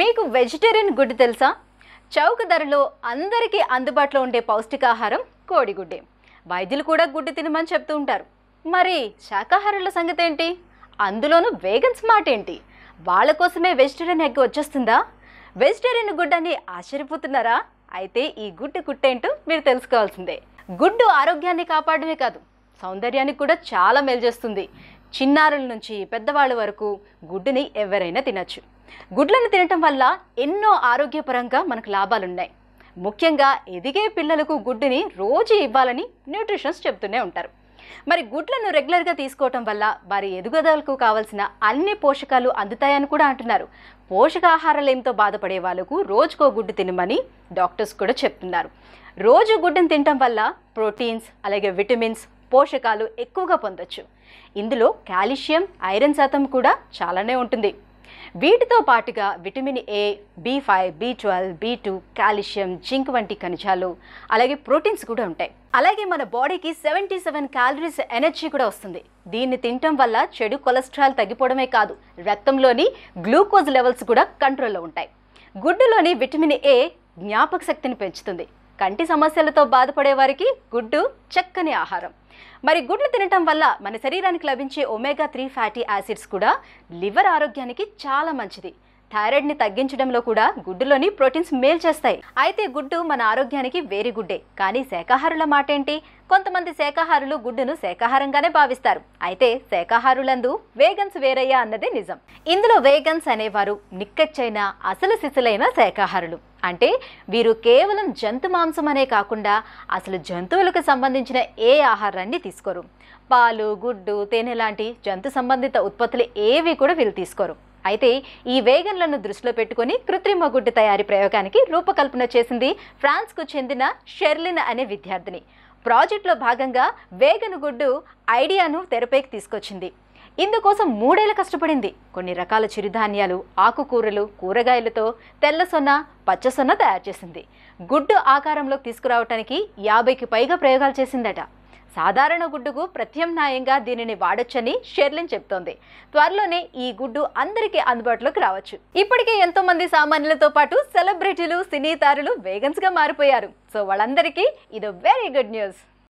మీకు వెజిటేరియన్ గుడ్డు తెలుసా చౌక ధరలో అందరికీ అందుబాటులో ఉండే పౌష్టికాహారం కోడిగుడ్డే వైద్యులు కూడా గుడ్డు తినమని చెప్తూ ఉంటారు మరి శాకాహారుల సంగతి ఏంటి అందులోనూ వేగన్ స్మార్ట్ ఏంటి వాళ్ళ కోసమే వెజిటేరియన్ ఎగ్ వచ్చేస్తుందా వెజిటేరియన్ గుడ్డు అని ఆశ్చర్యపోతున్నారా అయితే ఈ గుడ్డు కుట్టేంటో మీరు తెలుసుకోవాల్సిందే గుడ్డు ఆరోగ్యాన్ని కాపాడమే కాదు సౌందర్యానికి కూడా చాలా మేలు చేస్తుంది చిన్నారుల నుంచి పెద్దవాళ్ళ వరకు గుడ్డుని ఎవరైనా తినచ్చు గుడ్లను తినటం వల్ల ఎన్నో ఆరోగ్యపరంగా మనకు లాభాలున్నాయి ముఖ్యంగా ఎదిగే పిల్లలకు గుడ్డుని రోజు ఇవ్వాలని న్యూట్రిషన్స్ చెబుతూనే ఉంటారు మరి గుడ్లను రెగ్యులర్గా తీసుకోవటం వల్ల వారి ఎదుగుదలకు కావలసిన అన్ని పోషకాలు అందుతాయని కూడా అంటున్నారు పోషకాహారలేమితో బాధపడే వాళ్ళకు రోజుకో గుడ్డు తినమని డాక్టర్స్ కూడా చెప్తున్నారు రోజు గుడ్డును తినటం వల్ల ప్రోటీన్స్ అలాగే విటమిన్స్ పోషకాలు ఎక్కువగా పొందొచ్చు ఇందులో కాల్షియం ఐరన్ శాతం కూడా చాలానే ఉంటుంది వీటితో పాటుగా vitamin A B five B twelve B two calcium zinc వంటి ఖనిజాలు అలాగే ప్రోటీన్స్ కూడా ఉంటాయి అలాగే మన బాడీకి సెవెంటీ సెవెన్ క్యాలరీస్ ఎనర్జీ కూడా వస్తుంది దీన్ని తినటం వల్ల చెడు కొలెస్ట్రాల్ తగ్గిపోవడమే కాదు రక్తంలోని గ్లూకోజ్ లెవెల్స్ కూడా కంట్రోల్లో ఉంటాయి గుడ్డులోని విటమిన్ ఏ జ్ఞాపక శక్తిని పెంచుతుంది కంటి సమస్యలతో బాధపడే వారికి గుడ్డు చక్కని ఆహారం మరి గుడ్లు తినటం వల్ల మన శరీరానికి లభించే ఒమేగా త్రీ ఫ్యాటీ యాసిడ్స్ కూడా లివర్ ఆరోగ్యానికి చాలా మంచిది థైరాయిడ్ని తగ్గించడంలో కూడా గుడ్డులోని ప్రోటీన్స్ మేల్ చేస్తాయి అయితే గుడ్డు మన ఆరోగ్యానికి వేరే గుడ్డే కానీ మాట మాటేంటి కొంతమంది శాకాహారులు గుడ్డును శాకాహారంగానే భావిస్తారు అయితే శాకాహారులందు వేగన్స్ వేరయ్యా అన్నది నిజం ఇందులో వేగన్స్ అనేవారు నిక్కచ్చైన అసలు శిశులైన శాకాహారులు అంటే వీరు కేవలం జంతు మాంసం అనే కాకుండా అసలు జంతువులకు సంబంధించిన ఏ ఆహారాన్ని తీసుకోరు పాలు గుడ్డు తేనె లాంటి జంతు సంబంధిత ఉత్పత్తులు ఏవి కూడా వీళ్ళు తీసుకోరు అయితే ఈ వేగన్లను దృష్టిలో పెట్టుకుని కృత్రిమ గుడ్డు తయారీ ప్రయోగానికి రూపకల్పన చేసింది ఫ్రాన్స్కు చెందిన షెర్లిన్ అనే విద్యార్థిని ప్రాజెక్టులో భాగంగా వేగన్ గుడ్డు ఐడియాను తెరపైకి తీసుకొచ్చింది ఇందుకోసం మూడేళ్ల కష్టపడింది కొన్ని రకాల చిరుధాన్యాలు ఆకుకూరలు కూరగాయలతో తెల్ల సొన్న పచ్చ సొన్న తయారు చేసింది గుడ్డు ఆకారంలోకి తీసుకురావటానికి యాభైకి పైగా ప్రయోగాలు చేసిందట సాధారణ గుడ్డుకు ప్రత్యామ్నాయంగా దీనిని వాడొచ్చని షెర్లిన్ చెప్తోంది త్వరలోనే ఈ గుడ్డు అందరికీ అందుబాటులోకి రావచ్చు ఇప్పటికే ఎంతో మంది సామాన్యులతో పాటు సెలబ్రిటీలు సినీ తారులు వేగన్స్గా మారిపోయారు సో వాళ్ళందరికీ ఇది వెరీ గుడ్ న్యూస్